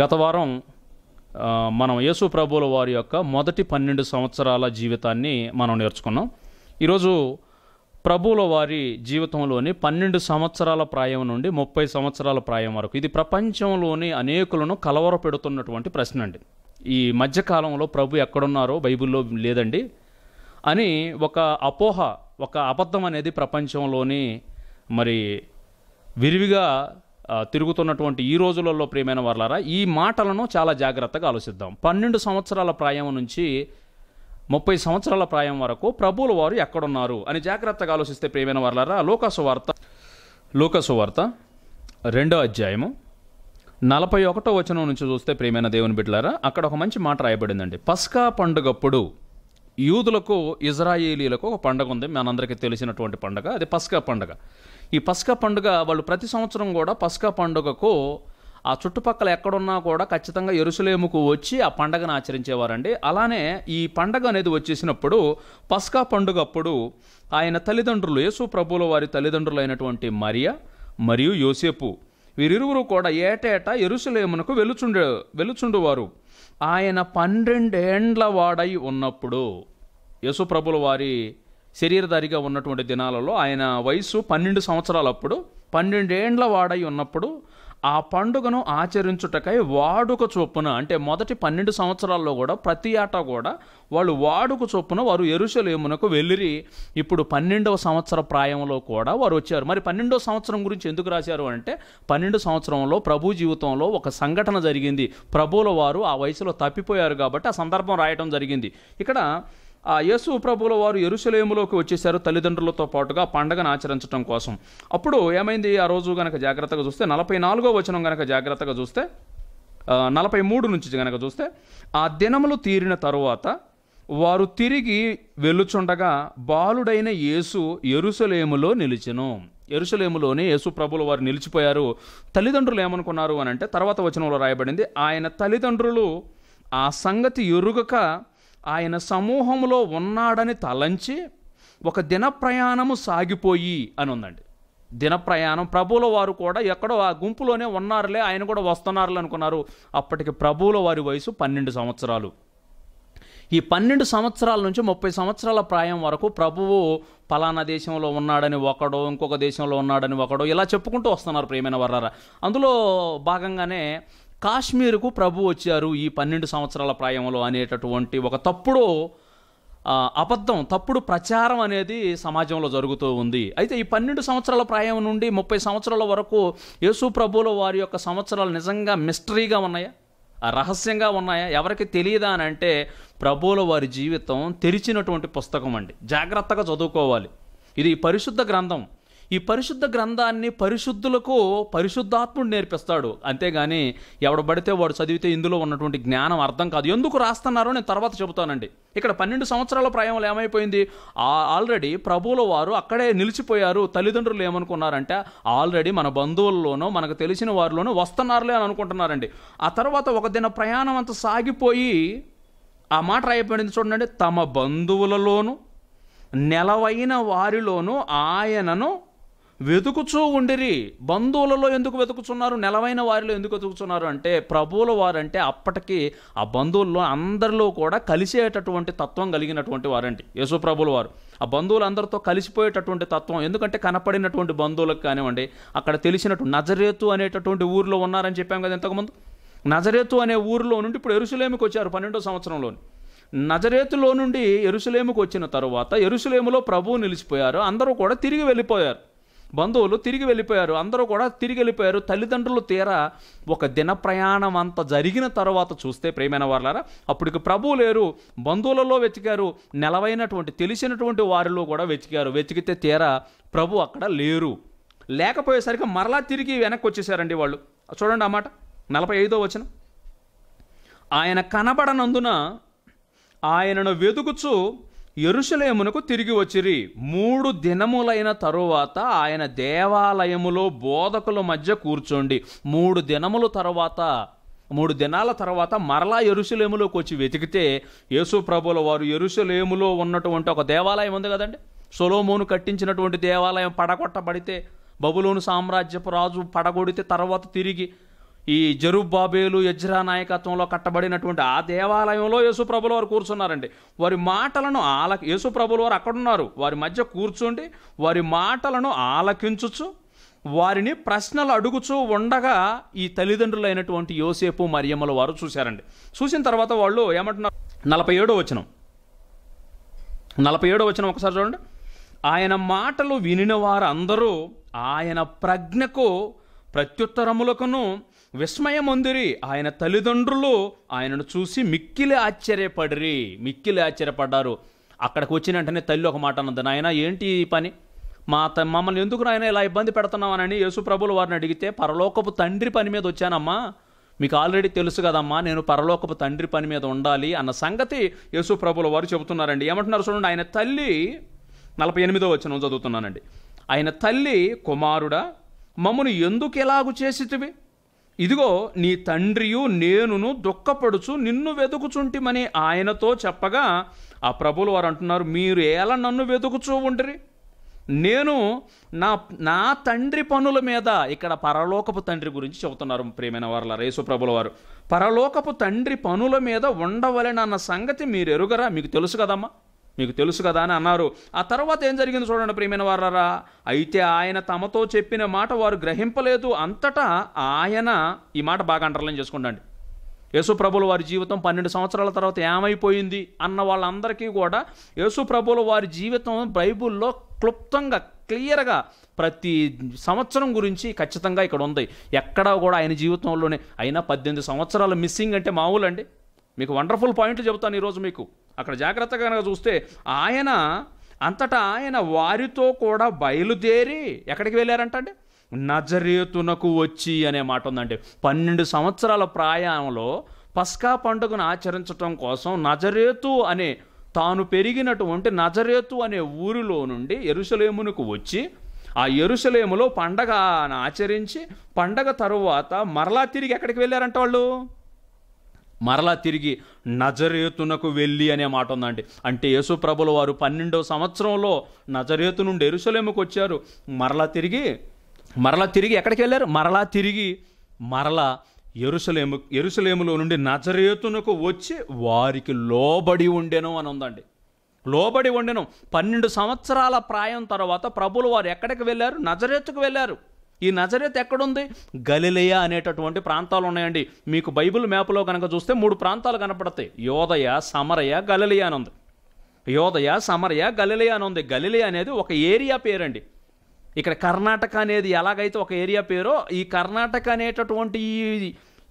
గత వారం మనం యేసు ప్రభువుల వారి యొక్క మొదటి పన్నెండు సంవత్సరాల జీవితాన్ని మనం నేర్చుకున్నాం ఈరోజు ప్రభువుల వారి జీవితంలోని పన్నెండు సంవత్సరాల ప్రాయం నుండి ముప్పై సంవత్సరాల ప్రాయం వరకు ఇది ప్రపంచంలోని అనేకులను కలవర పెడుతున్నటువంటి ప్రశ్న అండి ఈ మధ్యకాలంలో ప్రభు ఎక్కడున్నారో బైబిల్లో లేదండి అని ఒక అపోహ ఒక అబద్ధం అనేది ప్రపంచంలోని మరి విరివిగా తిరుగుతున్నటువంటి ఈ రోజులలో ప్రియమైన వర్లారా ఈ మాటలను చాలా జాగ్రత్తగా ఆలోచిద్దాం పన్నెండు సంవత్సరాల ప్రాయం నుంచి ముప్పై సంవత్సరాల ప్రాయం వరకు ప్రభువుల వారు ఎక్కడున్నారు అని జాగ్రత్తగా ఆలోచిస్తే ప్రియమైన వర్లారా లోకసు వార్త రెండో అధ్యాయము నలభై ఒకటో వచనం నుంచి చూస్తే ప్రియమైన దేవుని బిడ్డలారా అక్కడ ఒక మంచి మాట రాయబడిందండి పస్కా పండుగప్పుడు యూదులకు ఇజ్రాయేలీలకు ఒక పండగ ఉంది మనందరికీ తెలిసినటువంటి పండగ అది పస్కా పండగ ఈ పస్కా పండుగ వాళ్ళు ప్రతి సంవత్సరం కూడా పస్కా పండుగకు ఆ చుట్టుపక్కల ఎక్కడున్నా కూడా ఖచ్చితంగా ఎరుసలేముకు వచ్చి ఆ పండగను ఆచరించేవారండి అలానే ఈ పండగ అనేది వచ్చేసినప్పుడు పస్కా పండుగ అప్పుడు ఆయన తల్లిదండ్రులు యేసు ప్రభుల వారి తల్లిదండ్రులు అయినటువంటి మరియ మరియు యోసేపు వీరిరువురు కూడా ఏటేటా ఎరుసలేమునకు వెలుచుండే వెలుచుండువారు ఆయన పన్నెండేండ్ల వాడై ఉన్నప్పుడు యశుప్రభుల వారి శరీరధారిగా ఉన్నటువంటి దినాలలో ఆయన వయసు పన్నెండు సంవత్సరాలప్పుడు పన్నెండేండ్ల వాడై ఉన్నప్పుడు ఆ పండుగను ఆచరించుటకై వాడుక చొప్పున అంటే మొదటి పన్నెండు సంవత్సరాల్లో కూడా ప్రతి ఆట కూడా వాళ్ళు వాడుక చొప్పున వారు ఎరుసలేమునకు వెళ్ళిరి ఇప్పుడు పన్నెండవ సంవత్సర ప్రాయంలో కూడా వారు వచ్చారు మరి పన్నెండవ సంవత్సరం గురించి ఎందుకు రాశారు అంటే పన్నెండు సంవత్సరంలో ప్రభు జీవితంలో ఒక సంఘటన జరిగింది ప్రభువుల వారు ఆ వయసులో తప్పిపోయారు కాబట్టి ఆ సందర్భం రాయటం జరిగింది ఇక్కడ ఆ యేసు ప్రభుల వారు ఎరుసలేములోకి వచ్చేసారు తల్లిదండ్రులతో పాటుగా పండగను ఆచరించడం కోసం అప్పుడు ఏమైంది ఆ రోజు గనక జాగ్రత్తగా చూస్తే నలభై నాలుగో వచనం గనక జాగ్రత్తగా చూస్తే నలభై మూడు నుంచి గనక చూస్తే ఆ దినములు తీరిన తరువాత వారు తిరిగి వెళ్ళుచుండగా బాలుడైన యేసు ఎరుసలేములో నిలిచెను ఎరుసలేములోనే యేసు ప్రభులు వారు నిలిచిపోయారు తల్లిదండ్రులు ఏమనుకున్నారు అని అంటే తర్వాత వచనంలో రాయబడింది ఆయన తల్లిదండ్రులు ఆ సంగతి ఎరుగక ఆయన సమూహంలో ఉన్నాడని తలంచి ఒక దిన ప్రయాణము సాగిపోయి అని ఉందండి దిన ప్రయాణం ప్రభువుల వారు కూడా ఎక్కడో ఆ గుంపులోనే ఉన్నారులే ఆయన కూడా వస్తున్నారు అనుకున్నారు అప్పటికి ప్రభువుల వారి వయసు పన్నెండు సంవత్సరాలు ఈ పన్నెండు సంవత్సరాల నుంచి ముప్పై సంవత్సరాల ప్రాయం వరకు ప్రభువు పలానా దేశంలో ఉన్నాడని ఒకడో ఇంకొక దేశంలో ఉన్నాడని ఒకడో ఇలా చెప్పుకుంటూ వస్తున్నారు ప్రియమైన వర్రారా అందులో భాగంగానే కాశ్మీర్కు ప్రభు వచ్చారు ఈ పన్నెండు సంవత్సరాల ప్రాయంలో అనేటటువంటి ఒక తప్పుడు అబద్ధం తప్పుడు ప్రచారం అనేది సమాజంలో జరుగుతూ ఉంది అయితే ఈ పన్నెండు సంవత్సరాల ప్రాయం నుండి ముప్పై సంవత్సరాల వరకు యేసు ప్రభువుల వారి యొక్క సంవత్సరాలు నిజంగా మిస్టరీగా ఉన్నాయా రహస్యంగా ఉన్నాయా ఎవరికి తెలియదా అని అంటే ప్రభువుల వారి జీవితం తెరిచినటువంటి పుస్తకం అండి జాగ్రత్తగా చదువుకోవాలి ఇది పరిశుద్ధ గ్రంథం ఈ పరిశుద్ధ గ్రంథాన్ని పరిశుద్ధులకు పరిశుద్ధాత్ముడు నేర్పిస్తాడు అంతేగాని ఎవడు పడితే వాడు చదివితే ఇందులో ఉన్నటువంటి జ్ఞానం అర్థం కాదు ఎందుకు రాస్తున్నారో నేను తర్వాత చెబుతానండి ఇక్కడ పన్నెండు సంవత్సరాల ప్రయాణంలో ఏమైపోయింది ఆల్రెడీ ప్రభువుల వారు అక్కడే నిలిచిపోయారు తల్లిదండ్రులు ఏమనుకున్నారంటే ఆల్రెడీ మన బంధువుల్లోనో మనకు తెలిసిన వారిలోనో వస్తున్నారులే అని అనుకుంటున్నారండి ఆ తర్వాత ఒక దిన ప్రయాణం అంతా సాగిపోయి ఆ మాట రాయపడింది చూడండి తమ బంధువులలోను నెలవైన వారిలోనూ ఆయనను వెతుకుచూ ఉండిరి బంధువులలో ఎందుకు వెతుకుచున్నారు నెలవైన వారిలో ఎందుకు వెతుకుచున్నారు అంటే ప్రభువుల వారంటే అప్పటికి ఆ బంధువుల్లో అందరిలో కూడా కలిసేటటువంటి తత్వం కలిగినటువంటి వారండి యేసు ప్రభుల వారు ఆ బంధువులందరితో కలిసిపోయేటటువంటి తత్వం ఎందుకంటే కనపడినటువంటి బంధువులకు కానివ్వండి అక్కడ తెలిసినట్టు నజరేతు అనేటటువంటి ఊరిలో ఉన్నారని చెప్పాం కదా ఇంతకుముందు నజరేతు అనే ఊరిలో నుండి ఇప్పుడు ఎరుసలేమికి వచ్చారు పన్నెండో సంవత్సరంలోని నజరేతులో నుండి ఎరుసలేముకు వచ్చిన తరువాత ఎరుసలేములో ప్రభువు నిలిచిపోయారు అందరూ కూడా తిరిగి వెళ్ళిపోయారు బంధువులు తిరిగి వెళ్ళిపోయారు అందరూ కూడా తిరిగి వెళ్ళిపోయారు తల్లిదండ్రులు తీరా ఒక దిన ప్రయాణం అంత జరిగిన తర్వాత చూస్తే ప్రేమైన వాళ్ళారా అప్పటికి ప్రభువు లేరు బంధువులలో వెతికారు నెలవైనటువంటి తెలిసినటువంటి వారిలో కూడా వెతికారు వెతికితే తీరా ప్రభు అక్కడ లేరు లేకపోయేసరికి మరలా తిరిగి వెనక్కి వచ్చేసారండి వాళ్ళు చూడండి అన్నమాట నలభై ఐదో వచనం ఆయన కనబడనందున ఆయనను వెతుకుచు ఎరుషలేమునకు తిరిగి వచ్చిరి మూడు దినములైన తరువాత ఆయన దేవాలయములో బోధకుల మధ్య కూర్చోండి మూడు దినముల తర్వాత మూడు దినాల తర్వాత మరలా ఎరుసలేములోకి వచ్చి వెతికితే యేసు ప్రభుల వారు ఎరుసలేములో ఉన్నటువంటి ఒక దేవాలయం ఉంది కదండి సొలోమోను కట్టించినటువంటి దేవాలయం పడగొట్టబడితే బబులోను సామ్రాజ్యపు రాజు పడగొడితే తర్వాత తిరిగి ఈ జరుబాబేలు యజ్రా నాయకత్వంలో కట్టబడినటువంటి ఆ దేవాలయంలో యేసుప్రభుల వారు కూర్చున్నారండి వారి మాటలను ఆల యేసుప్రభుల వారు అక్కడున్నారు వారి మధ్య కూర్చుండి వారి మాటలను ఆలకించుచు వారిని ప్రశ్నలు అడుగుచూ ఉండగా ఈ తల్లిదండ్రులైనటువంటి యోసేపు మరియమ్మల వారు చూశారండి చూసిన తర్వాత వాళ్ళు ఏమంటున్నారు నలభై ఏడో వచనం నలభై ఏడో వచనం ఒకసారి చూడండి ఆయన మాటలు వినిన వారందరూ ఆయన ప్రజ్ఞకు ప్రత్యుత్తరములకును విస్మయమొందిరి ఆయన తల్లిదండ్రులు ఆయనను చూసి మిక్కిలి ఆశ్చర్యపడిరి మిక్కిలి ఆశ్చర్యపడ్డారు అక్కడికి వచ్చిన వెంటనే తల్లి ఒక మాట అన్నది నాయన ఏంటి ఈ పని మా త మమ్మల్ని ఎందుకు నాయన ఇలా ఇబ్బంది పెడుతున్నామనని ప్రభులు వారిని అడిగితే పరలోకపు తండ్రి పని మీద వచ్చానమ్మా మీకు ఆల్రెడీ తెలుసు కదమ్మా నేను పరలోకపు తండ్రి పని మీద ఉండాలి అన్న సంగతి యేసు ప్రభుల వారు చెబుతున్నారండి ఏమంటున్నారు చూడండి ఆయన తల్లి నలభై ఎనిమిదో వచ్చిన చదువుతున్నానండి ఆయన తల్లి కుమారుడా మమ్మను ఎందుకు ఎలాగు చేసితివి ఇదిగో నీ తండ్రియు నేనును దుఃఖపడుచు నిన్ను వెతుకుచుంటిమని ఆయనతో చెప్పగా ఆ ప్రభులు వారు అంటున్నారు మీరు ఎలా నన్ను వెతుకుచూ ఉండ్రి నేను నా నా తండ్రి పనుల మీద ఇక్కడ పరలోకపు తండ్రి గురించి చెబుతున్నారు ప్రేమైన వారుల రేసు ప్రభుల వారు పరలోకపు తండ్రి పనుల మీద ఉండవలనన్న సంగతి మీరు ఎరుగరా మీకు తెలుసు కదమ్మా మీకు తెలుసు కదా అని అన్నారు ఆ తర్వాత ఏం జరిగింది చూడండి ప్రియమైన వారారా అయితే ఆయన తమతో చెప్పిన మాట వారు గ్రహింపలేదు అంతటా ఆయన ఈ మాట బాగా అంటర్లైన్ చేసుకుండండి యేసుప్రభులు వారి జీవితం పన్నెండు సంవత్సరాల తర్వాత ఏమైపోయింది అన్న వాళ్ళందరికీ కూడా యేసుప్రభులు వారి జీవితం బైబుల్లో క్లుప్తంగా క్లియర్గా ప్రతి సంవత్సరం గురించి ఖచ్చితంగా ఇక్కడ ఉంది ఎక్కడ కూడా ఆయన జీవితంలోనే అయినా పద్దెనిమిది సంవత్సరాలు మిస్సింగ్ అంటే మామూలు అండి మీకు వండర్ఫుల్ పాయింట్లు చెబుతాను ఈరోజు మీకు అక్కడ జాగ్రత్తగా కనుక చూస్తే ఆయన అంతటా ఆయన వారితో కూడా బయలుదేరి ఎక్కడికి వెళ్ళారంటండి నజరేతునకు వచ్చి అనే మాట ఉందండి పన్నెండు సంవత్సరాల ప్రాయంలో పస్కా పండుగను ఆచరించటం కోసం నజరేతు అనే తాను పెరిగినటువంటి నజరేతు అనే ఊరిలో నుండి ఎరుసలేమునకు వచ్చి ఆ ఎరుసలేములో పండగ ఆచరించి పండగ తరువాత మరలా తిరిగి ఎక్కడికి వెళ్ళారంట వాళ్ళు మరలా తిరిగి నజరేతునకు వెళ్ళి అనే మాట ఉందండి అంటే ప్రభులు వారు పన్నెండో సంవత్సరంలో నజరేతు నుండి ఎరుసలేముకు వచ్చారు మరలా తిరిగి మరలా తిరిగి ఎక్కడికి వెళ్ళారు మరలా తిరిగి మరలా ఎరుసలేము ఎరుసలేములో నుండి నజరేతునకు వచ్చి వారికి లోబడి ఉండెను అని ఉందండి లోబడి ఉండెను పన్నెండు సంవత్సరాల ప్రాయం తర్వాత ప్రభులు వారు ఎక్కడికి వెళ్ళారు నజరేతుకు వెళ్ళారు ఈ నజరేత్ ఎక్కడుంది గలిలయ అనేటటువంటి ప్రాంతాలు ఉన్నాయండి మీకు బైబిల్ మ్యాప్లో కనుక చూస్తే మూడు ప్రాంతాలు కనపడతాయి యోదయ సమరయ గలిలయ అని ఉంది యోదయ సమరయ గలిలయ అని ఉంది గలిలయ అనేది ఒక ఏరియా పేరండి ఇక్కడ కర్ణాటక అనేది ఎలాగైతే ఒక ఏరియా పేరో ఈ కర్ణాటక అనేటటువంటి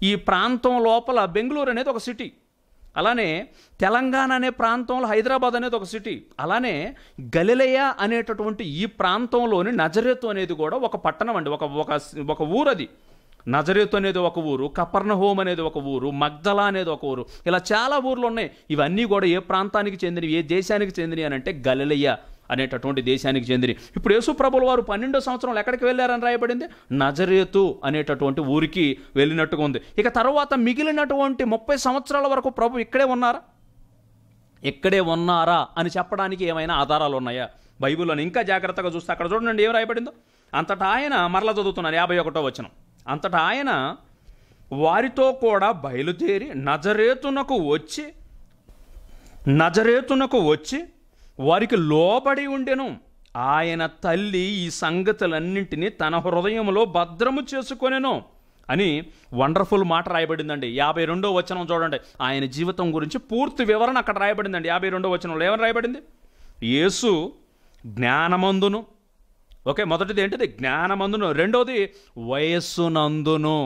ఈ ప్రాంతం లోపల బెంగళూరు అనేది ఒక సిటీ అలానే తెలంగాణ అనే ప్రాంతంలో హైదరాబాద్ అనేది ఒక సిటీ అలానే గలిలయ అనేటటువంటి ఈ ప్రాంతంలోని నజరేతు అనేది కూడా ఒక పట్టణం అండి ఒక ఒక ఒక ఊరు అది నజరేతు అనేది ఒక ఊరు కపర్ణహోమ్ అనేది ఒక ఊరు మగ్దలా అనేది ఒక ఊరు ఇలా చాలా ఊర్లు ఉన్నాయి ఇవన్నీ కూడా ఏ ప్రాంతానికి చెందినవి ఏ దేశానికి చెందినవి అని అంటే గలిలయ అనేటటువంటి దేశానికి చెందిన ఇప్పుడు యేసు ప్రభుల వారు పన్నెండో సంవత్సరం ఎక్కడికి వెళ్ళారని రాయబడింది నజరేతు అనేటటువంటి ఊరికి వెళ్ళినట్టుగా ఉంది ఇక తర్వాత మిగిలినటువంటి ముప్పై సంవత్సరాల వరకు ప్రభు ఇక్కడే ఉన్నారా ఇక్కడే ఉన్నారా అని చెప్పడానికి ఏమైనా ఆధారాలు ఉన్నాయా బైబిల్లోని ఇంకా జాగ్రత్తగా చూస్తే అక్కడ చూడండి ఏం రాయబడిందో అంతటా ఆయన మరల చదువుతున్నారు యాభై ఒకటో వచనం అంతటా ఆయన వారితో కూడా బయలుదేరి నజరేతునకు వచ్చి నజరేతునకు వచ్చి వారికి లోబడి ఉండెను ఆయన తల్లి ఈ సంగతులన్నింటినీ తన హృదయంలో భద్రము చేసుకొనెను అని వండర్ఫుల్ మాట రాయబడిందండి యాభై రెండో వచనం చూడండి ఆయన జీవితం గురించి పూర్తి వివరణ అక్కడ రాయబడిందండి యాభై రెండో వచనంలో ఏమని రాయబడింది యేసు జ్ఞానమందును ఓకే మొదటిది ఏంటిది జ్ఞానమందును రెండోది వయస్సునందును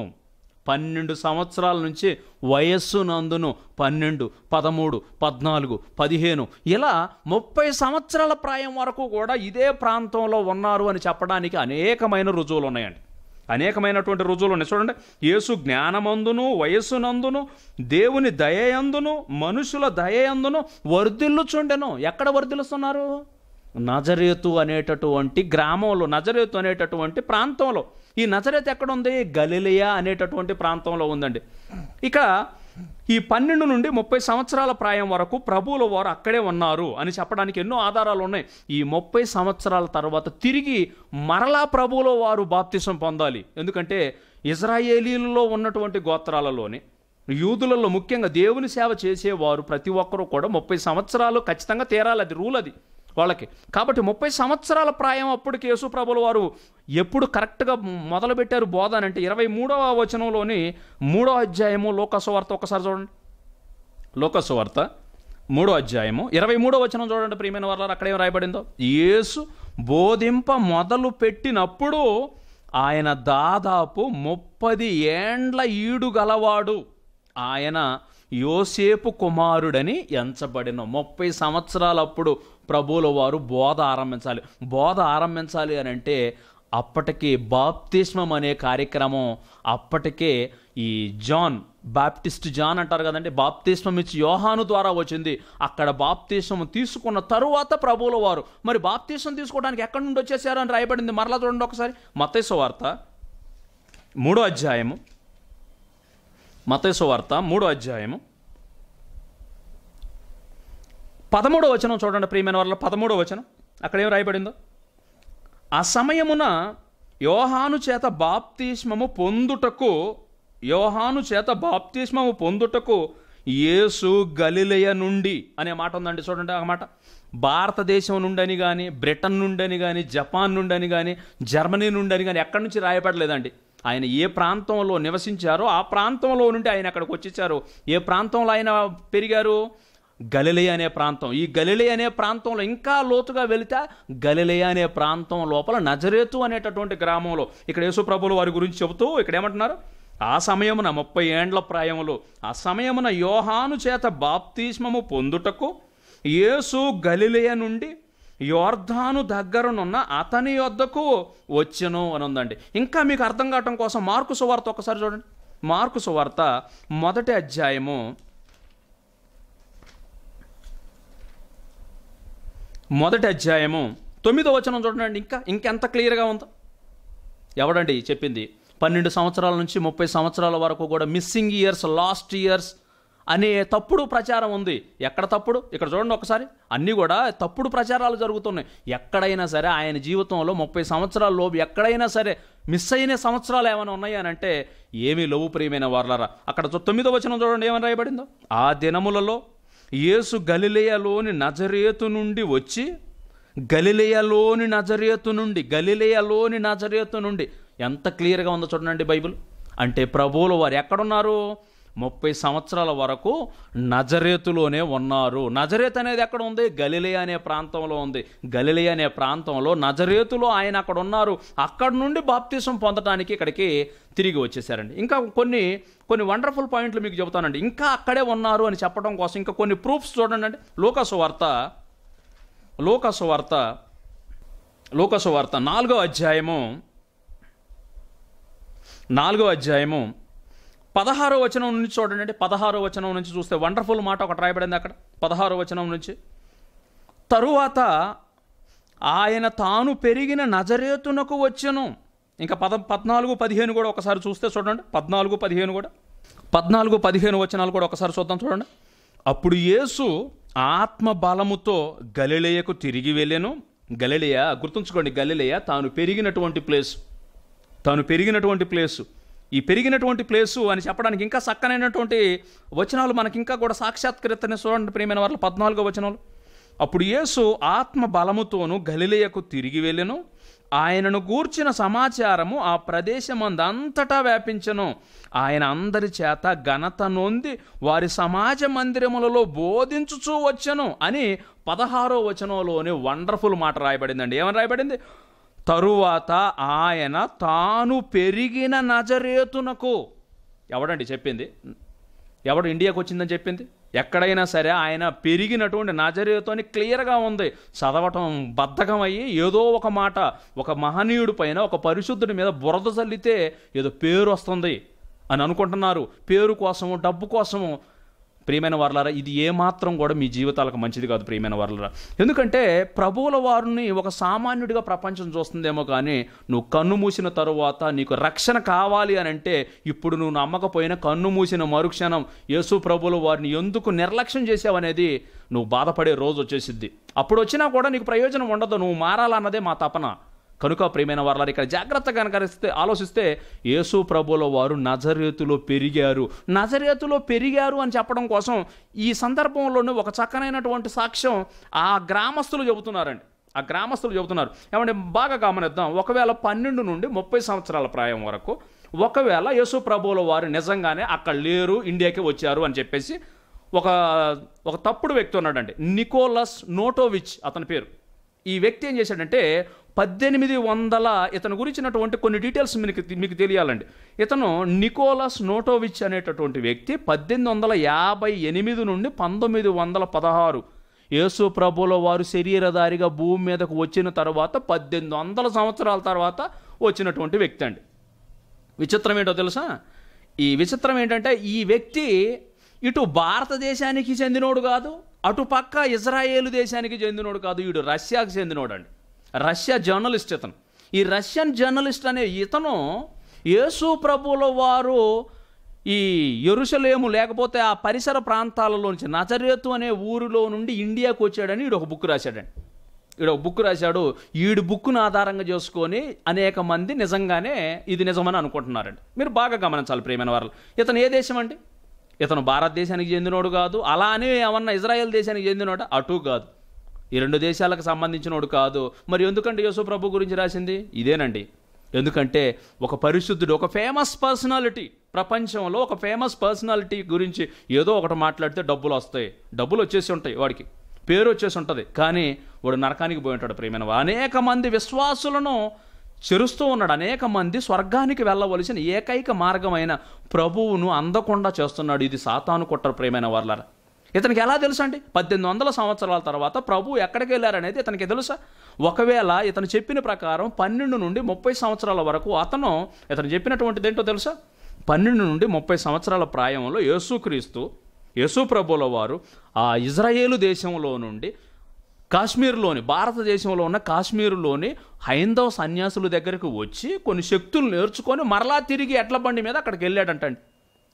పన్నెండు సంవత్సరాల నుంచి వయస్సు నందును పన్నెండు పదమూడు పద్నాలుగు పదిహేను ఇలా ముప్పై సంవత్సరాల ప్రాయం వరకు కూడా ఇదే ప్రాంతంలో ఉన్నారు అని చెప్పడానికి అనేకమైన రుజువులు ఉన్నాయండి అనేకమైనటువంటి రుజువులు ఉన్నాయి చూడండి యేసు జ్ఞానమందును వయస్సు నందును దేవుని దయయందును మనుషుల దయయందును వర్ధిల్లుచుండెను ఎక్కడ వర్ధిల్లుస్తున్నారు నజరేతు అనేటటువంటి గ్రామంలో నజరేతు అనేటటువంటి ప్రాంతంలో ఈ నజరేత్ ఉంది గలిలియా అనేటటువంటి ప్రాంతంలో ఉందండి ఇక ఈ పన్నెండు నుండి ముప్పై సంవత్సరాల ప్రాయం వరకు ప్రభువుల వారు అక్కడే ఉన్నారు అని చెప్పడానికి ఎన్నో ఆధారాలు ఉన్నాయి ఈ ముప్పై సంవత్సరాల తర్వాత తిరిగి మరలా ప్రభువుల వారు బాప్తిసం పొందాలి ఎందుకంటే ఇజ్రాయేలీలలో ఉన్నటువంటి గోత్రాలలోని యూదులలో ముఖ్యంగా దేవుని సేవ చేసేవారు ప్రతి ఒక్కరూ కూడా ముప్పై సంవత్సరాలు ఖచ్చితంగా తీరాలి అది రూల్ అది వాళ్ళకి కాబట్టి ముప్పై సంవత్సరాల ప్రాయం అప్పటికి యేసుప్రభుల వారు ఎప్పుడు కరెక్ట్గా మొదలుపెట్టారు బోధ అని అంటే ఇరవై మూడవ వచనంలోని మూడో అధ్యాయము లోకసువార్త ఒకసారి చూడండి లోకసువార్త మూడో అధ్యాయము ఇరవై మూడో వచనం చూడండి ప్రియమైన వాళ్ళ అక్కడేం రాయబడిందో యేసు బోధింప మొదలు పెట్టినప్పుడు ఆయన దాదాపు ముప్పది ఏండ్ల ఈడు గలవాడు ఆయన యోసేపు కుమారుడని ఎంచబడిన ముప్పై సంవత్సరాలప్పుడు ప్రభువుల వారు బోధ ఆరంభించాలి బోధ ఆరంభించాలి అని అంటే అప్పటికే బాప్తిష్మం అనే కార్యక్రమం అప్పటికే ఈ జాన్ బాప్టిస్ట్ జాన్ అంటారు కదండి బాప్తిష్మం ఇచ్చి యోహాను ద్వారా వచ్చింది అక్కడ బాప్తిష్మం తీసుకున్న తరువాత ప్రభువుల వారు మరి బాప్తిష్మం తీసుకోవడానికి ఎక్కడి నుండి వచ్చేసారని రాయబడింది మరలా చూడండి ఒకసారి మతేశ్వ వార్త మూడో అధ్యాయము మతేసు వార్త మూడో అధ్యాయము పదమూడో వచనం చూడండి ప్రియమైన వారిలో పదమూడో వచనం అక్కడ ఏం రాయబడిందో ఆ సమయమున యోహాను చేత బాప్తిష్మము పొందుటకు యోహాను చేత బాప్తిష్మము పొందుటకు యేసు గలిలయ నుండి అనే మాట ఉందండి చూడండి ఆ మాట భారతదేశం నుండని కానీ బ్రిటన్ నుండని కానీ జపాన్ నుండని కానీ జర్మనీ నుండని కానీ ఎక్కడి నుంచి రాయపడలేదండి ఆయన ఏ ప్రాంతంలో నివసించారో ఆ ప్రాంతంలో నుండి ఆయన అక్కడికి వచ్చేసారు ఏ ప్రాంతంలో ఆయన పెరిగారు గలిలే అనే ప్రాంతం ఈ గలిలే అనే ప్రాంతంలో ఇంకా లోతుగా వెళితే గలిలే అనే ప్రాంతం లోపల నజరేతు అనేటటువంటి గ్రామంలో ఇక్కడ యేసుప్రభులు వారి గురించి చెబుతూ ఇక్కడ ఏమంటున్నారు ఆ సమయమున ముప్పై ఏండ్ల ప్రాయములు ఆ సమయమున యోహాను చేత బాప్తీష్మము పొందుటకు యేసు గలిలే నుండి యోర్ధాను దగ్గరనున్న అతని యొద్దకు వచ్చెను అని ఉందండి ఇంకా మీకు అర్థం కావటం కోసం మార్కు సువార్త ఒకసారి చూడండి మార్కు సువార్త మొదటి అధ్యాయము మొదటి అధ్యాయము తొమ్మిదో వచనం చూడండి ఇంకా ఇంకెంత క్లియర్గా ఉందో ఎవడండి చెప్పింది పన్నెండు సంవత్సరాల నుంచి ముప్పై సంవత్సరాల వరకు కూడా మిస్సింగ్ ఇయర్స్ లాస్ట్ ఇయర్స్ అనే తప్పుడు ప్రచారం ఉంది ఎక్కడ తప్పుడు ఇక్కడ చూడండి ఒకసారి అన్నీ కూడా తప్పుడు ప్రచారాలు జరుగుతున్నాయి ఎక్కడైనా సరే ఆయన జీవితంలో ముప్పై సంవత్సరాల లోపు ఎక్కడైనా సరే మిస్ అయిన సంవత్సరాలు ఏమైనా ఉన్నాయనంటే ఏమీ లోవు ప్రియమైన వార్లరా అక్కడ తొమ్మిదో వచనం చూడండి ఏమని రాయబడిందో ఆ దినములలో యేసు గలిలేయలోని నజరేతు నుండి వచ్చి గలిలేయలోని నజరేతు నుండి గలిలేయలోని నజరేతు నుండి ఎంత క్లియర్గా ఉందో చూడండి బైబిల్ అంటే ప్రభువులు వారు ఎక్కడున్నారు ముప్పై సంవత్సరాల వరకు నజరేతులోనే ఉన్నారు నజరేత్ అనేది ఎక్కడ ఉంది గలిలే అనే ప్రాంతంలో ఉంది గలిలే అనే ప్రాంతంలో నజరేతులో ఆయన అక్కడ ఉన్నారు అక్కడ నుండి బాప్తీసం పొందడానికి ఇక్కడికి తిరిగి వచ్చేసారండి ఇంకా కొన్ని కొన్ని వండర్ఫుల్ పాయింట్లు మీకు చెబుతానండి ఇంకా అక్కడే ఉన్నారు అని చెప్పడం కోసం ఇంకా కొన్ని ప్రూఫ్స్ చూడండి అండి లోకసు వార్త లోకసు వార్త లోకసు వార్త నాలుగో అధ్యాయము నాలుగో అధ్యాయము పదహారో వచనం నుంచి చూడండి అంటే పదహారో వచనం నుంచి చూస్తే వండర్ఫుల్ మాట ఒకటి రాయబడింది అక్కడ పదహారో వచనం నుంచి తరువాత ఆయన తాను పెరిగిన నజరేతునకు వచ్చను ఇంకా పద పద్నాలుగు పదిహేను కూడా ఒకసారి చూస్తే చూడండి పద్నాలుగు పదిహేను కూడా పద్నాలుగు పదిహేను వచనాలు కూడా ఒకసారి చూద్దాం చూడండి అప్పుడు యేసు ఆత్మ బలముతో గలిలేయకు తిరిగి వెళ్ళాను గలిలేయ గుర్తుంచుకోండి గలిలేయ తాను పెరిగినటువంటి ప్లేస్ తాను పెరిగినటువంటి ప్లేసు ఈ పెరిగినటువంటి ప్లేసు అని చెప్పడానికి ఇంకా చక్కనైనటువంటి వచనాలు మనకి ఇంకా కూడా సాక్షాత్కరితని చూడండి ప్రేమైన వాళ్ళు పద్నాలుగో వచనాలు అప్పుడు యేసు ఆత్మ బలముతోను గలిలేయకు తిరిగి వెళ్ళెను ఆయనను గూర్చిన సమాచారము ఆ ప్రదేశమందంతటా వ్యాపించను ఆయన అందరి చేత ఘనత నొంది వారి సమాజ మందిరములలో బోధించుచూ వచ్చను అని పదహారో వచనంలోనే వండర్ఫుల్ మాట రాయబడిందండి ఏమని రాయబడింది తరువాత ఆయన తాను పెరిగిన నజరేతునకు ఎవడండి చెప్పింది ఎవడు ఇండియాకు వచ్చిందని చెప్పింది ఎక్కడైనా సరే ఆయన పెరిగినటువంటి నజరేతో అని క్లియర్గా ఉంది చదవటం బద్ధకం అయ్యి ఏదో ఒక మాట ఒక మహనీయుడు పైన ఒక పరిశుద్ధుడి మీద బురద చల్లితే ఏదో పేరు వస్తుంది అని అనుకుంటున్నారు పేరు కోసము డబ్బు కోసము ప్రియమైన వర్లారా ఇది ఏమాత్రం కూడా మీ జీవితాలకు మంచిది కాదు ప్రియమైన వర్లరా ఎందుకంటే ప్రభువుల వారిని ఒక సామాన్యుడిగా ప్రపంచం చూస్తుందేమో కానీ నువ్వు కన్ను మూసిన తరువాత నీకు రక్షణ కావాలి అని అంటే ఇప్పుడు నువ్వు నమ్మకపోయినా కన్ను మూసిన మరుక్షణం యేసు ప్రభుల వారిని ఎందుకు నిర్లక్ష్యం చేసావనేది నువ్వు బాధపడే రోజు వచ్చేసిద్ది అప్పుడు వచ్చినా కూడా నీకు ప్రయోజనం ఉండదు నువ్వు మారాలన్నదే మా తపన కనుక ప్రేమైన వారు ఇక్కడ జాగ్రత్తగా కనికరిస్తే ఆలోచిస్తే యేసు ప్రభుల వారు నజరేతులో పెరిగారు నజరేతులో పెరిగారు అని చెప్పడం కోసం ఈ సందర్భంలోనే ఒక చక్కనైనటువంటి సాక్ష్యం ఆ గ్రామస్తులు చెబుతున్నారండి ఆ గ్రామస్తులు చెబుతున్నారు ఏమంటే బాగా గమనిద్దాం ఒకవేళ పన్నెండు నుండి ముప్పై సంవత్సరాల ప్రాయం వరకు ఒకవేళ యేసు ప్రభువుల వారు నిజంగానే అక్కడ లేరు ఇండియాకి వచ్చారు అని చెప్పేసి ఒక ఒక తప్పుడు వ్యక్తి ఉన్నాడండి నికోలస్ నోటోవిచ్ అతని పేరు ఈ వ్యక్తి ఏం చేశాడంటే పద్దెనిమిది వందల ఇతను గురించినటువంటి కొన్ని డీటెయిల్స్ మీకు మీకు తెలియాలండి ఇతను నికోలస్ నోటోవిచ్ అనేటటువంటి వ్యక్తి పద్దెనిమిది వందల యాభై ఎనిమిది నుండి పంతొమ్మిది వందల పదహారు యేసు ప్రభుల వారు శరీరధారిగా భూమి మీదకు వచ్చిన తర్వాత పద్దెనిమిది వందల సంవత్సరాల తర్వాత వచ్చినటువంటి వ్యక్తి అండి విచిత్రం ఏంటో తెలుసా ఈ విచిత్రం ఏంటంటే ఈ వ్యక్తి ఇటు భారతదేశానికి చెందినోడు కాదు అటుపక్క ఇజ్రాయేలు దేశానికి చెందినోడు కాదు వీడు రష్యాకు చెందినోడు అండి రష్యా జర్నలిస్ట్ ఇతను ఈ రష్యన్ జర్నలిస్ట్ అనే ఇతను యేసు ప్రభుల వారు ఈ ఎరుసలేము లేకపోతే ఆ పరిసర ప్రాంతాలలోంచి నజరేతు అనే ఊరిలో నుండి ఇండియాకు వచ్చాడని ఈడు ఒక బుక్ రాశాడండి ఈడు ఒక బుక్ రాశాడు ఈడు బుక్ను ఆధారంగా చేసుకొని అనేక మంది నిజంగానే ఇది నిజమని అనుకుంటున్నారండి మీరు బాగా గమనించాలి ప్రేమైన వారు ఇతను ఏ దేశం అండి ఇతను భారతదేశానికి చెందినోడు కాదు అలానే ఏమన్నా ఇజ్రాయెల్ దేశానికి చెందినోడు అటు కాదు ఈ రెండు దేశాలకు సంబంధించినోడు కాదు మరి ఎందుకంటే యేసు ప్రభు గురించి రాసింది ఇదేనండి ఎందుకంటే ఒక పరిశుద్ధుడు ఒక ఫేమస్ పర్సనాలిటీ ప్రపంచంలో ఒక ఫేమస్ పర్సనాలిటీ గురించి ఏదో ఒకటి మాట్లాడితే డబ్బులు వస్తాయి డబ్బులు వచ్చేసి ఉంటాయి వాడికి పేరు వచ్చేసి ఉంటుంది కానీ వాడు నరకానికి పోయి ఉంటాడు ప్రేమైన అనేక మంది విశ్వాసులను చెరుస్తూ ఉన్నాడు అనేక మంది స్వర్గానికి వెళ్ళవలసిన ఏకైక మార్గమైన ప్రభువును అందకుండా చేస్తున్నాడు ఇది సాతాను కుట్ర ప్రేమైన వాళ్ళారా ఇతనికి ఎలా తెలుసు అండి పద్దెనిమిది వందల సంవత్సరాల తర్వాత ప్రభు ఎక్కడికి వెళ్ళారనేది ఇతనికి తెలుసా ఒకవేళ ఇతను చెప్పిన ప్రకారం పన్నెండు నుండి ముప్పై సంవత్సరాల వరకు అతను ఇతను చెప్పినటువంటిది ఏంటో తెలుసా పన్నెండు నుండి ముప్పై సంవత్సరాల ప్రాయంలో యేసుక్రీస్తు యేసు ప్రభుల వారు ఆ ఇజ్రాయేలు దేశంలో నుండి కాశ్మీర్లోని భారతదేశంలో ఉన్న కాశ్మీర్లోని హైందవ సన్యాసుల దగ్గరికి వచ్చి కొన్ని శక్తులు నేర్చుకొని మరలా తిరిగి ఎట్ల బండి మీద అక్కడికి వెళ్ళాడంటండి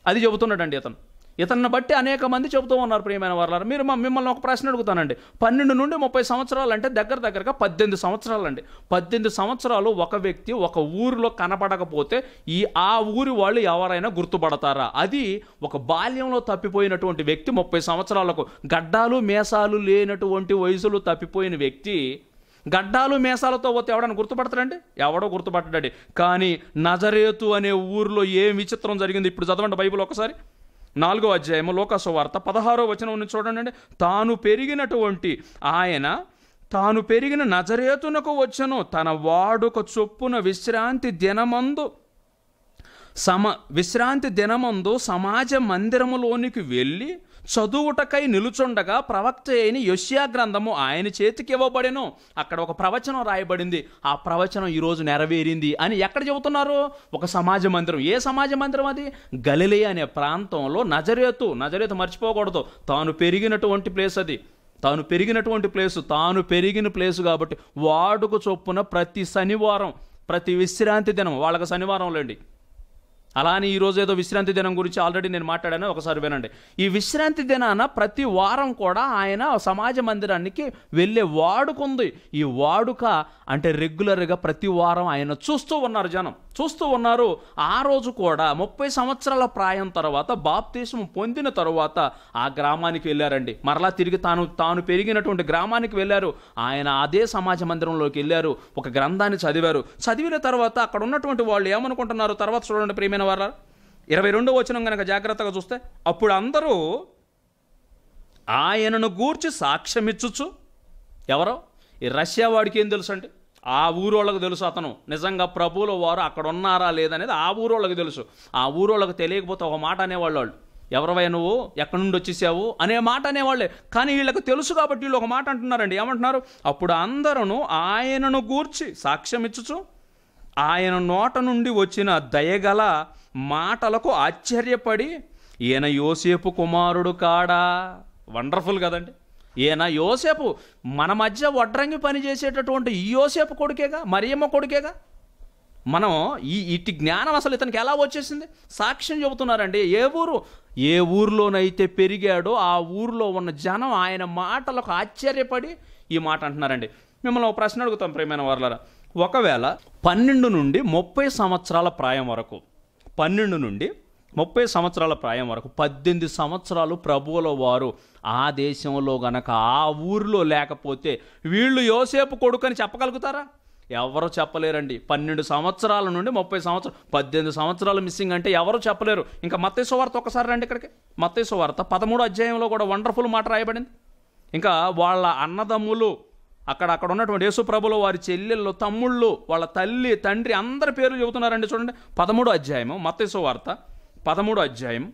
అది చెబుతున్నాడండి అతను ఇతన్ని బట్టి అనేక మంది చెబుతూ ఉన్నారు ప్రియమైన వారు మీరు మా మిమ్మల్ని ఒక ప్రశ్న అడుగుతానండి పన్నెండు నుండి ముప్పై సంవత్సరాలు అంటే దగ్గర దగ్గరగా పద్దెనిమిది సంవత్సరాలు అండి పద్దెనిమిది సంవత్సరాలు ఒక వ్యక్తి ఒక ఊరిలో కనపడకపోతే ఈ ఆ ఊరి వాళ్ళు ఎవరైనా గుర్తుపడతారా అది ఒక బాల్యంలో తప్పిపోయినటువంటి వ్యక్తి ముప్పై సంవత్సరాలకు గడ్డాలు మేసాలు లేనటువంటి వయసులు తప్పిపోయిన వ్యక్తి గడ్డాలు మేసాలతో పోతే ఎవడని గుర్తుపడతాడండి ఎవడో గుర్తుపట్టడండి కానీ నజరేతు అనే ఊరిలో ఏం విచిత్రం జరిగింది ఇప్పుడు చదవండి బైబిల్ ఒకసారి నాలుగో అధ్యాయము లోకసువార్త పదహారో వచనం నుంచి చూడండి తాను పెరిగినటువంటి ఆయన తాను పెరిగిన నజరేతునకు వచ్చను తన వాడుక చొప్పున విశ్రాంతి దినమందు సమ విశ్రాంతి దినమందు సమాజ మందిరములోనికి వెళ్ళి చదువుటకై నిలుచుండగా ప్రవక్త అయిన యొష్యా గ్రంథము ఆయన చేతికి ఇవ్వబడెను అక్కడ ఒక ప్రవచనం రాయబడింది ఆ ప్రవచనం ఈరోజు నెరవేరింది అని ఎక్కడ చెబుతున్నారు ఒక సమాజ మందిరం ఏ సమాజ మందిరం అది గలిలే అనే ప్రాంతంలో నజరేతు నజరేతు మర్చిపోకూడదు తాను పెరిగినటువంటి ప్లేస్ అది తాను పెరిగినటువంటి ప్లేసు తాను పెరిగిన ప్లేసు కాబట్టి వాడుకు చొప్పున ప్రతి శనివారం ప్రతి విశ్రాంతి దినం వాళ్ళకి శనివారం లేండి అలానే ఈరోజు ఏదో విశ్రాంతి దినం గురించి ఆల్రెడీ నేను మాట్లాడాను ఒకసారి వినండి ఈ విశ్రాంతి దినాన ప్రతి వారం కూడా ఆయన సమాజ మందిరానికి వెళ్ళే వాడుకుంది ఈ వాడుక అంటే రెగ్యులర్గా ప్రతి వారం ఆయన చూస్తూ ఉన్నారు జనం చూస్తూ ఉన్నారు ఆ రోజు కూడా ముప్పై సంవత్సరాల ప్రాయం తర్వాత బాప్తీసం పొందిన తర్వాత ఆ గ్రామానికి వెళ్ళారండి మరలా తిరిగి తాను తాను పెరిగినటువంటి గ్రామానికి వెళ్ళారు ఆయన అదే సమాజ మందిరంలోకి వెళ్ళారు ఒక గ్రంథాన్ని చదివారు చదివిన తర్వాత అక్కడ ఉన్నటువంటి వాళ్ళు ఏమనుకుంటున్నారు తర్వాత చూడండి ప్రేమ ప్రియమైన వారు ఇరవై రెండో వచనం కనుక జాగ్రత్తగా చూస్తే అప్పుడు అందరూ ఆయనను గూర్చి సాక్ష్యమిచ్చుచు ఎవరో ఈ రష్యా వాడికి ఏం తెలుసు అండి ఆ ఊరోళ్ళకు తెలుసు అతను నిజంగా ప్రభువుల వారు అక్కడ ఉన్నారా లేదనేది ఆ ఊరోళ్ళకి తెలుసు ఆ ఊరోళ్ళకి తెలియకపోతే ఒక మాట అనేవాళ్ళు వాళ్ళు ఎవరివై నువ్వు ఎక్కడి నుండి వచ్చేసావు అనే మాట అనేవాళ్ళే కానీ వీళ్ళకి తెలుసు కాబట్టి వీళ్ళు ఒక మాట అంటున్నారండి ఏమంటున్నారు అప్పుడు అందరూ ఆయనను గూర్చి సాక్ష్యం ఇచ్చుచు ఆయన నోట నుండి వచ్చిన దయగల మాటలకు ఆశ్చర్యపడి ఈయన యోసేపు కుమారుడు కాడా వండర్ఫుల్ కదండి ఈయన యోసేపు మన మధ్య వడ్రంగి పనిచేసేటటువంటి ఈ యోసేపు కొడుకేగా మరియమ్మ కొడుకేగా మనం ఈ ఇటు జ్ఞానం అసలు ఇతనికి ఎలా వచ్చేసింది సాక్ష్యం చెబుతున్నారండి ఏ ఊరు ఏ ఊరిలోనైతే పెరిగాడో ఆ ఊరిలో ఉన్న జనం ఆయన మాటలకు ఆశ్చర్యపడి ఈ మాట అంటున్నారండి మిమ్మల్ని ఒక ప్రశ్న అడుగుతాం ప్రేమైన వర్లరా ఒకవేళ పన్నెండు నుండి ముప్పై సంవత్సరాల ప్రాయం వరకు పన్నెండు నుండి ముప్పై సంవత్సరాల ప్రాయం వరకు పద్దెనిమిది సంవత్సరాలు ప్రభువుల వారు ఆ దేశంలో గనక ఆ ఊరిలో లేకపోతే వీళ్ళు యోసేపు కొడుకు అని చెప్పగలుగుతారా ఎవరు చెప్పలేరండి పన్నెండు సంవత్సరాల నుండి ముప్పై సంవత్సరం పద్దెనిమిది సంవత్సరాలు మిస్సింగ్ అంటే ఎవరు చెప్పలేరు ఇంకా మత్తేశ్వ వార్త ఒకసారి రండి ఇక్కడికి మత్తేశ్వ వార్త పదమూడు అధ్యాయంలో కూడా వండర్ఫుల్ మాట రాయబడింది ఇంకా వాళ్ళ అన్నదమ్ములు అక్కడ అక్కడ ఉన్నటువంటి యేసుప్రభులు వారి చెల్లెళ్ళు తమ్ముళ్ళు వాళ్ళ తల్లి తండ్రి అందరి పేర్లు చెబుతున్నారండి చూడండి పదమూడో అధ్యాయము మత్స్సు వార్త పదమూడో అధ్యాయం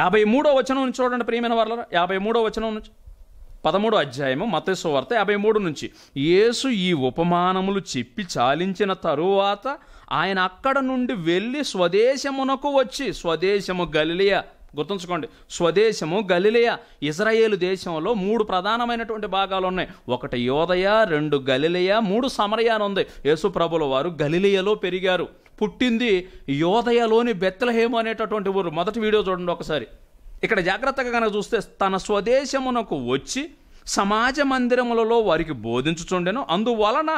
యాభై మూడో వచనం నుంచి చూడండి ప్రియమైన వాళ్ళ యాభై మూడో వచనం నుంచి పదమూడో అధ్యాయము మతేశ్వ వార్త యాభై మూడు నుంచి యేసు ఈ ఉపమానములు చెప్పి చాలించిన తరువాత ఆయన అక్కడ నుండి వెళ్ళి స్వదేశమునకు వచ్చి స్వదేశము గలిలియ గుర్తుంచుకోండి స్వదేశము గలిలయ ఇజ్రాయేలు దేశంలో మూడు ప్రధానమైనటువంటి భాగాలు ఉన్నాయి ఒకటి యోదయ రెండు గలిలయ మూడు సమరయ ఉంది యేసు ప్రభుల వారు గలిలయలో పెరిగారు పుట్టింది యోదయలోని బెత్తలహేము అనేటటువంటి ఊరు మొదటి వీడియో చూడండి ఒకసారి ఇక్కడ జాగ్రత్తగా కనుక చూస్తే తన స్వదేశమునకు వచ్చి సమాజ మందిరములలో వారికి బోధించుచుండెను అందువలన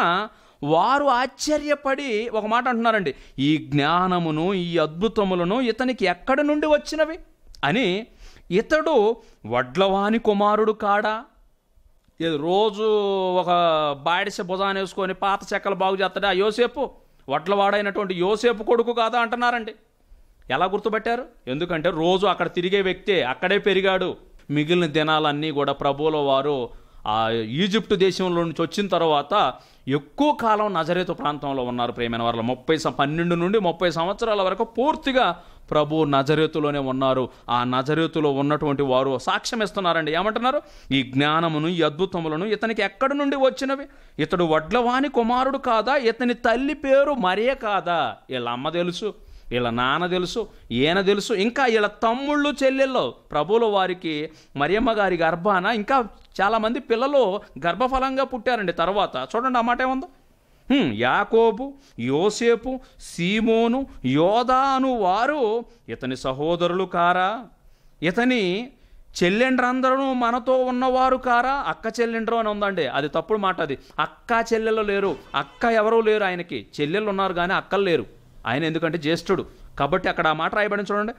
వారు ఆశ్చర్యపడి ఒక మాట అంటున్నారండి ఈ జ్ఞానమును ఈ అద్భుతములను ఇతనికి ఎక్కడి నుండి వచ్చినవి అని ఇతడు వడ్లవాని కుమారుడు కాడా ఇది రోజు ఒక బాడిస భుజాన్ని వేసుకొని పాత చెక్కలు బాగు చేస్తాడా యోసేపు వడ్లవాడైనటువంటి యోసేపు కొడుకు కాదా అంటున్నారండి ఎలా గుర్తుపెట్టారు ఎందుకంటే రోజు అక్కడ తిరిగే వ్యక్తే అక్కడే పెరిగాడు మిగిలిన దినాలన్నీ కూడా ప్రభువుల వారు ఆ ఈజిప్టు దేశంలో నుంచి వచ్చిన తర్వాత ఎక్కువ కాలం నజరేతు ప్రాంతంలో ఉన్నారు ప్రేమైన వారిలో ముప్పై పన్నెండు నుండి ముప్పై సంవత్సరాల వరకు పూర్తిగా ప్రభు నజరేతులోనే ఉన్నారు ఆ నజరేతులో ఉన్నటువంటి వారు సాక్ష్యం ఇస్తున్నారండి ఏమంటున్నారు ఈ జ్ఞానమును ఈ అద్భుతములను ఇతనికి ఎక్కడి నుండి వచ్చినవి ఇతడు వడ్లవాణి కుమారుడు కాదా ఇతని తల్లి పేరు మరే కాదా వీళ్ళ అమ్మ తెలుసు వీళ్ళ నాన్న తెలుసు ఈయన తెలుసు ఇంకా వీళ్ళ తమ్ముళ్ళు చెల్లెళ్ళు ప్రభుల వారికి మరియమ్మ గారి గర్భాన ఇంకా చాలామంది పిల్లలు గర్భఫలంగా పుట్టారండి తర్వాత చూడండి ఆ మాట ఏముందో యాకోబు యోసేపు సీమోను యోధాను వారు ఇతని సహోదరులు కారా ఇతని చెల్లెండ్రందరూ మనతో ఉన్నవారు కారా అక్క చెల్లెండ్రు అని ఉందండి అది తప్పుడు మాట అది అక్క చెల్లెలు లేరు అక్క ఎవరూ లేరు ఆయనకి చెల్లెళ్ళు ఉన్నారు కానీ అక్కలు లేరు ఆయన ఎందుకంటే జ్యేష్ఠుడు కాబట్టి అక్కడ ఆ మాట రాయబడి చూడండి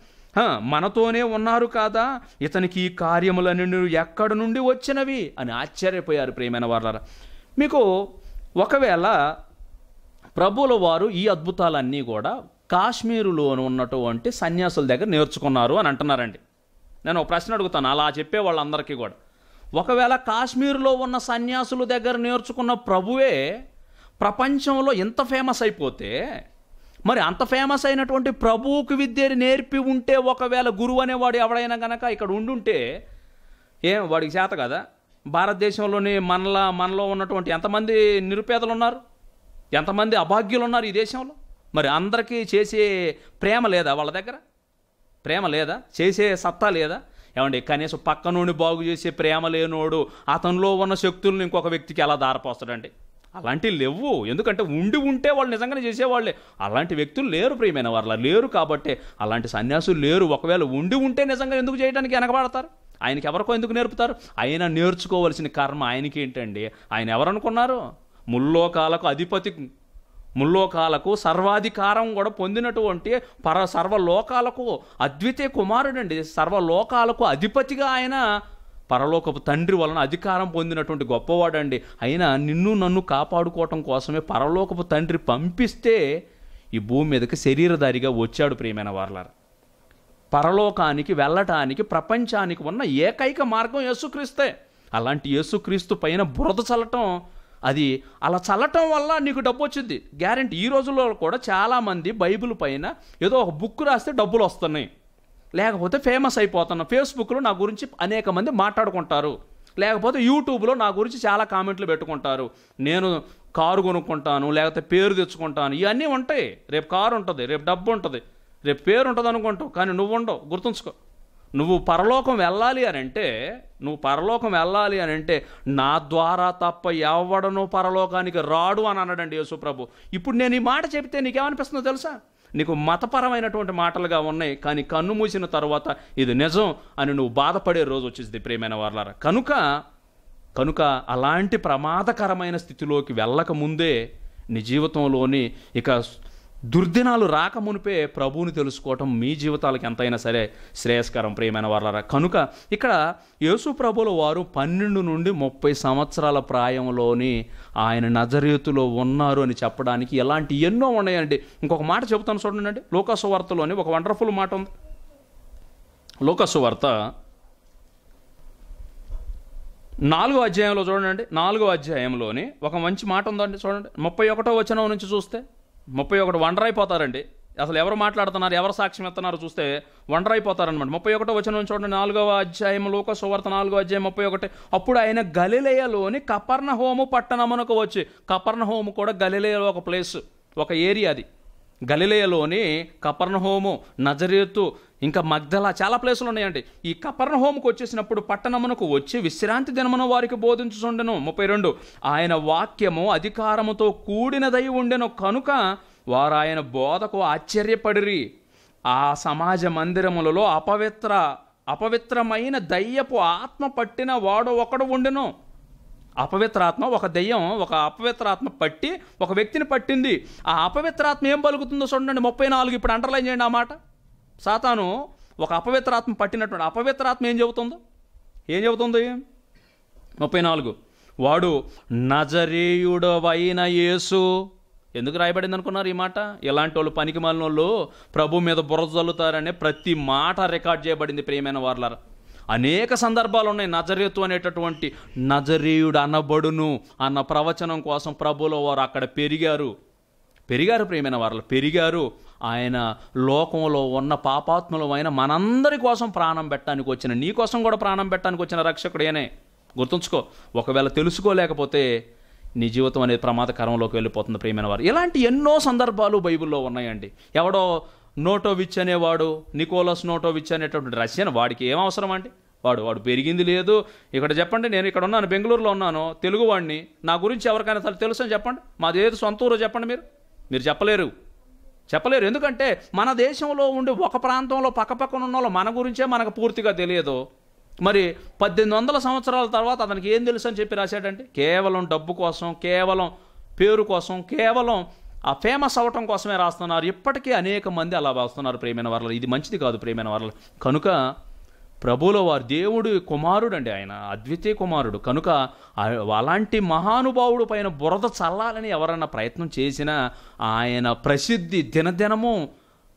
మనతోనే ఉన్నారు కాదా ఇతనికి ఈ కార్యములన్నీ ఎక్కడి నుండి వచ్చినవి అని ఆశ్చర్యపోయారు ప్రియమైన వాళ్ళ మీకు ఒకవేళ ప్రభుల వారు ఈ అద్భుతాలన్నీ కూడా కాశ్మీరులో ఉన్నటువంటి సన్యాసుల దగ్గర నేర్చుకున్నారు అని అంటున్నారండి నేను ఒక ప్రశ్న అడుగుతాను అలా చెప్పే వాళ్ళందరికీ కూడా ఒకవేళ కాశ్మీర్లో ఉన్న సన్యాసుల దగ్గర నేర్చుకున్న ప్రభువే ప్రపంచంలో ఇంత ఫేమస్ అయిపోతే మరి అంత ఫేమస్ అయినటువంటి ప్రభువుకి విద్యని నేర్పి ఉంటే ఒకవేళ గురువు అనేవాడు ఎవడైనా కనుక ఇక్కడ ఉండుంటే ఏం వాడికి చేత కదా భారతదేశంలోని మనలా మనలో ఉన్నటువంటి ఎంతమంది నిరుపేదలు ఉన్నారు ఎంతమంది అభాగ్యులు ఉన్నారు ఈ దేశంలో మరి అందరికీ చేసే ప్రేమ లేదా వాళ్ళ దగ్గర ప్రేమ లేదా చేసే సత్తా లేదా ఏమండి కనీసం పక్కనోని బాగు చేసే ప్రేమ లేనోడు అతనిలో ఉన్న శక్తులను ఇంకొక వ్యక్తికి ఎలా దారపోస్తాడండి అలాంటివి లేవు ఎందుకంటే ఉండి ఉంటే వాళ్ళు నిజంగానే చేసేవాళ్ళే అలాంటి వ్యక్తులు లేరు ప్రియమైన వాళ్ళ లేరు కాబట్టి అలాంటి సన్యాసులు లేరు ఒకవేళ ఉండి ఉంటే నిజంగా ఎందుకు చేయడానికి వెనకబడతారు ఆయనకి ఎవరికో ఎందుకు నేర్పుతారు ఆయన నేర్చుకోవలసిన కర్మ ఆయనకి ఏంటండి ఆయన ఎవరనుకున్నారు ముల్లోకాలకు అధిపతి ముల్లోకాలకు సర్వాధికారం కూడా పొందినటువంటి పర సర్వలోకాలకు అద్వితీయ కుమారుడండి సర్వలోకాలకు అధిపతిగా ఆయన పరలోకపు తండ్రి వలన అధికారం పొందినటువంటి గొప్పవాడండి అయినా నిన్ను నన్ను కాపాడుకోవటం కోసమే పరలోకపు తండ్రి పంపిస్తే ఈ భూమి మీదకి శరీరధారిగా వచ్చాడు ప్రియమైన వార్లారు పరలోకానికి వెళ్ళటానికి ప్రపంచానికి ఉన్న ఏకైక మార్గం యేసుక్రీస్తే అలాంటి యేసుక్రీస్తు పైన బురద చల్లటం అది అలా చల్లటం వల్ల నీకు డబ్బు వచ్చింది గ్యారంటీ ఈ రోజుల్లో కూడా చాలామంది బైబిల్ పైన ఏదో ఒక బుక్ రాస్తే డబ్బులు వస్తున్నాయి లేకపోతే ఫేమస్ అయిపోతున్నాం ఫేస్బుక్లో నా గురించి అనేక మంది మాట్లాడుకుంటారు లేకపోతే యూట్యూబ్లో నా గురించి చాలా కామెంట్లు పెట్టుకుంటారు నేను కారు కొనుక్కుంటాను లేకపోతే పేరు తెచ్చుకుంటాను ఇవన్నీ ఉంటాయి రేపు కారు ఉంటుంది రేపు డబ్బు ఉంటుంది రేపు పేరు ఉంటుంది అనుకుంటావు కానీ నువ్వు ఉండవు గుర్తుంచుకో నువ్వు పరలోకం వెళ్ళాలి అని అంటే నువ్వు పరలోకం వెళ్ళాలి అని అంటే నా ద్వారా తప్ప ఎవడను పరలోకానికి రాడు అని అన్నాడండి యేసుప్రభు ఇప్పుడు నేను ఈ మాట చెబితే నీకేమనిపిస్తుందో తెలుసా నీకు మతపరమైనటువంటి మాటలుగా ఉన్నాయి కానీ కన్ను మూసిన తర్వాత ఇది నిజం అని నువ్వు బాధపడే రోజు వచ్చేసింది ప్రేమైన వాళ్ళారా కనుక కనుక అలాంటి ప్రమాదకరమైన స్థితిలోకి వెళ్ళక ముందే నీ జీవితంలోని ఇక దుర్దినాలు రాక మునిపే ప్రభువుని తెలుసుకోవటం మీ జీవితాలకు ఎంతైనా సరే శ్రేయస్కరం ప్రియమైన వాళ్ళరా కనుక ఇక్కడ యేసు ప్రభుల వారు పన్నెండు నుండి ముప్పై సంవత్సరాల ప్రాయంలోని ఆయన నజరీతులో ఉన్నారు అని చెప్పడానికి ఎలాంటి ఎన్నో ఉన్నాయండి ఇంకొక మాట చెబుతాను చూడండి లోకాసు వార్తలోని ఒక వండర్ఫుల్ మాట ఉంది లోకాసు వార్త నాలుగో అధ్యాయంలో చూడండి నాలుగో అధ్యాయంలోని ఒక మంచి మాట ఉందండి చూడండి ముప్పై ఒకటో వచనం నుంచి చూస్తే ముప్పై ఒకటి వండర్ అయిపోతారండి అసలు ఎవరు మాట్లాడుతున్నారు ఎవరు సాక్ష్యం ఎత్తున్నారు చూస్తే వండర్ అయిపోతారనమాట ముప్పై ఒకటో వచ్చిన చూడండి నాలుగవ అధ్యాయం లోక సువర్త నాలుగో అధ్యాయం ముప్పై ఒకటి అప్పుడు ఆయన గలిలయలోని హోము పట్టణమునకు వచ్చి హోము కూడా గలిలేయలో ఒక ప్లేస్ ఒక ఏరియా అది గలిలేయలోని కపర్ణహోము నజరేతు ఇంకా మగ్ధల చాలా ప్లేసులు ఉన్నాయండి ఈ కపర్ణహోముకు వచ్చేసినప్పుడు పట్టణమునకు వచ్చి విశ్రాంతి దినమున వారికి బోధించుచుండెను ముప్పై రెండు ఆయన వాక్యము అధికారముతో కూడినదై ఉండెను కనుక వారు ఆయన బోధకు ఆశ్చర్యపడిరి ఆ సమాజ మందిరములలో అపవిత్ర అపవిత్రమైన దయ్యపు ఆత్మ పట్టిన వాడు ఒకడు ఉండెను అపవిత్రాత్మ ఒక దెయ్యం ఒక అపవిత్రాత్మ పట్టి ఒక వ్యక్తిని పట్టింది ఆ అపవిత్రాత్మ ఏం పలుకుతుందో చూడండి ముప్పై నాలుగు ఇప్పుడు అండర్లైన్ చేయండి ఆ మాట సాతాను ఒక అపవిత్రాత్మ పట్టినటువంటి అపవిత్రాత్మ ఏం చెబుతుందో ఏం చెబుతుంది ముప్పై నాలుగు వాడు నజరేయుడవైన యేసు ఎందుకు రాయబడింది అనుకున్నారు ఈ మాట ఇలాంటి వాళ్ళు పనికి మాలిన వాళ్ళు ప్రభు మీద బురద చల్లుతారనే ప్రతి మాట రికార్డ్ చేయబడింది ప్రియమైన వార్లరా అనేక సందర్భాలు ఉన్నాయి నజరేతు అనేటటువంటి నజరేయుడు అనబడును అన్న ప్రవచనం కోసం ప్రభులో వారు అక్కడ పెరిగారు పెరిగారు ప్రియమైన వారు పెరిగారు ఆయన లోకంలో ఉన్న పాపాత్ములమైన మనందరి కోసం ప్రాణం పెట్టడానికి వచ్చిన నీ కోసం కూడా ప్రాణం పెట్టడానికి వచ్చిన రక్షకుడేనే గుర్తుంచుకో ఒకవేళ తెలుసుకోలేకపోతే నీ జీవితం అనేది ప్రమాదకరంలోకి వెళ్ళిపోతుంది ప్రియమైన వారు ఇలాంటి ఎన్నో సందర్భాలు బైబిల్లో ఉన్నాయండి ఎవడో నోటోవిచ్ అనేవాడు నికోలస్ నోటోవిచ్ అనేటటువంటి రష్యన్ వాడికి ఏం అవసరం అండి వాడు వాడు పెరిగింది లేదు ఇక్కడ చెప్పండి నేను ఇక్కడ ఉన్నాను బెంగళూరులో ఉన్నాను తెలుగువాడిని నా గురించి ఎవరికైనా అసలు తెలుసు అని చెప్పండి మాది ఏది సొంత ఊరో చెప్పండి మీరు మీరు చెప్పలేరు చెప్పలేరు ఎందుకంటే మన దేశంలో ఉండి ఒక ప్రాంతంలో పక్కపక్కన ఉన్న వాళ్ళు మన గురించే మనకు పూర్తిగా తెలియదు మరి పద్దెనిమిది వందల సంవత్సరాల తర్వాత అతనికి ఏం తెలుసు అని చెప్పి రాశాడంటే కేవలం డబ్బు కోసం కేవలం పేరు కోసం కేవలం ఆ ఫేమస్ అవ్వటం కోసమే రాస్తున్నారు ఇప్పటికీ అనేక మంది అలా వస్తున్నారు ప్రేమైన వరలు ఇది మంచిది కాదు ప్రేమైన వరలు కనుక ప్రభులో వారు దేవుడు కుమారుడు అండి ఆయన అద్వితీయ కుమారుడు కనుక అలాంటి మహానుభావుడు పైన బురద చల్లాలని ఎవరన్నా ప్రయత్నం చేసినా ఆయన ప్రసిద్ధి దినదినము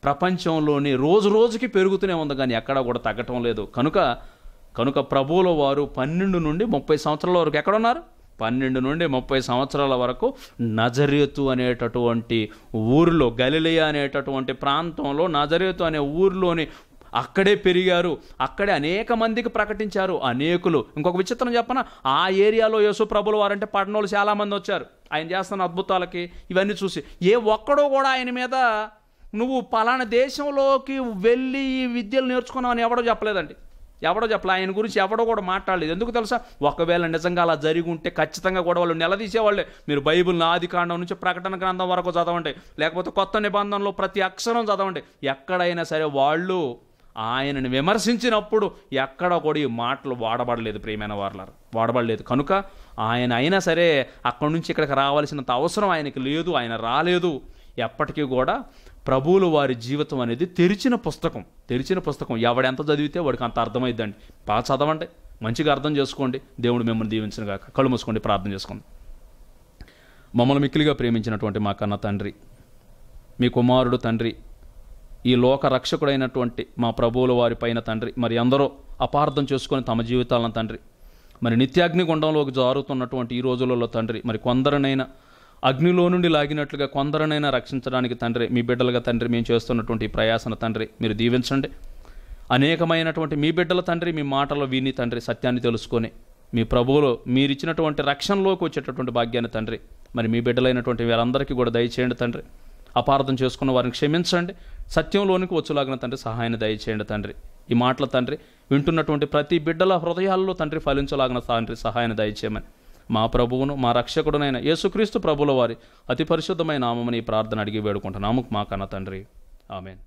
ప్రపంచంలోని రోజు రోజుకి పెరుగుతూనే ఉంది కానీ ఎక్కడ కూడా తగ్గటం లేదు కనుక కనుక ప్రభువుల వారు పన్నెండు నుండి ముప్పై సంవత్సరాల వరకు ఎక్కడున్నారు పన్నెండు నుండి ముప్పై సంవత్సరాల వరకు నజరేతు అనేటటువంటి ఊర్లో గలిలియా అనేటటువంటి ప్రాంతంలో నజరేతు అనే ఊర్లోని అక్కడే పెరిగారు అక్కడే అనేక మందికి ప్రకటించారు అనేకులు ఇంకొక విచిత్రం చెప్పన ఆ ఏరియాలో యేసు ప్రభులు వారంటే పట్టణంలో చాలామంది వచ్చారు ఆయన చేస్తున్న అద్భుతాలకి ఇవన్నీ చూసి ఏ ఒక్కడో కూడా ఆయన మీద నువ్వు పలానా దేశంలోకి వెళ్ళి ఈ విద్యలు నేర్చుకున్నావు అని ఎవడో చెప్పలేదండి ఎవడో చెప్పలే ఆయన గురించి ఎవడో కూడా మాట్లాడలేదు ఎందుకు తెలుసా ఒకవేళ నిజంగా అలా జరిగి ఉంటే ఖచ్చితంగా కూడా వాళ్ళు నిలదీసేవాళ్ళే మీరు బైబిల్ ఆది కాండం నుంచి ప్రకటన గ్రంథం వరకు చదవండి లేకపోతే కొత్త నిబంధనలో ప్రతి అక్షరం చదవండి ఎక్కడైనా సరే వాళ్ళు ఆయనను విమర్శించినప్పుడు ఎక్కడ కూడా ఈ మాటలు వాడబడలేదు ప్రియమైన వార్లర్ వాడబడలేదు కనుక ఆయన అయినా సరే అక్కడి నుంచి ఇక్కడికి రావాల్సినంత అవసరం ఆయనకి లేదు ఆయన రాలేదు ఎప్పటికీ కూడా ప్రభువులు వారి జీవితం అనేది తెరిచిన పుస్తకం తెరిచిన పుస్తకం ఎవడెంత చదివితే వాడికి అంత అర్థమైద్దండి బాగా చదవండి మంచిగా అర్థం చేసుకోండి దేవుడు మిమ్మల్ని దీవించిన కాక కళ్ళు మూసుకోండి ప్రార్థన చేసుకోండి మమ్మల్ని మిక్కిలిగా ప్రేమించినటువంటి మా కన్న తండ్రి మీ కుమారుడు తండ్రి ఈ లోక రక్షకుడైనటువంటి మా ప్రభువుల వారి పైన తండ్రి మరి అందరూ అపార్థం చేసుకొని తమ జీవితాలను తండ్రి మరి నిత్యాగ్నిగుండంలోకి జారుతున్నటువంటి ఈ రోజులలో తండ్రి మరి కొందరినైనా అగ్నిలో నుండి లాగినట్లుగా కొందరనైనా రక్షించడానికి తండ్రి మీ బిడ్డలుగా తండ్రి మేము చేస్తున్నటువంటి ప్రయాసన తండ్రి మీరు దీవించండి అనేకమైనటువంటి మీ బిడ్డల తండ్రి మీ మాటలు విని తండ్రి సత్యాన్ని తెలుసుకొని మీ ప్రభువులో మీరిచ్చినటువంటి రక్షణలోకి వచ్చేటటువంటి భాగ్యాన్ని తండ్రి మరి మీ బిడ్డలైనటువంటి వీరందరికీ కూడా దయచేయండి తండ్రి అపార్థం చేసుకున్న వారిని క్షమించండి సత్యంలోనికి వచ్చులాగిన తండ్రి సహాయాన్ని దయచేయండి తండ్రి ఈ మాటల తండ్రి వింటున్నటువంటి ప్రతి బిడ్డల హృదయాల్లో తండ్రి ఫలించలాగిన తండ్రి సహాయాన్ని దయచేయమని మా ప్రభువును మా రక్షకుడునైన యేసుక్రీస్తు ప్రభుల వారి అతి పరిశుద్ధమైన నామని ప్రార్థన అడిగి వేడుకుంటున్నాము మా కన్న తండ్రి ఆమెన్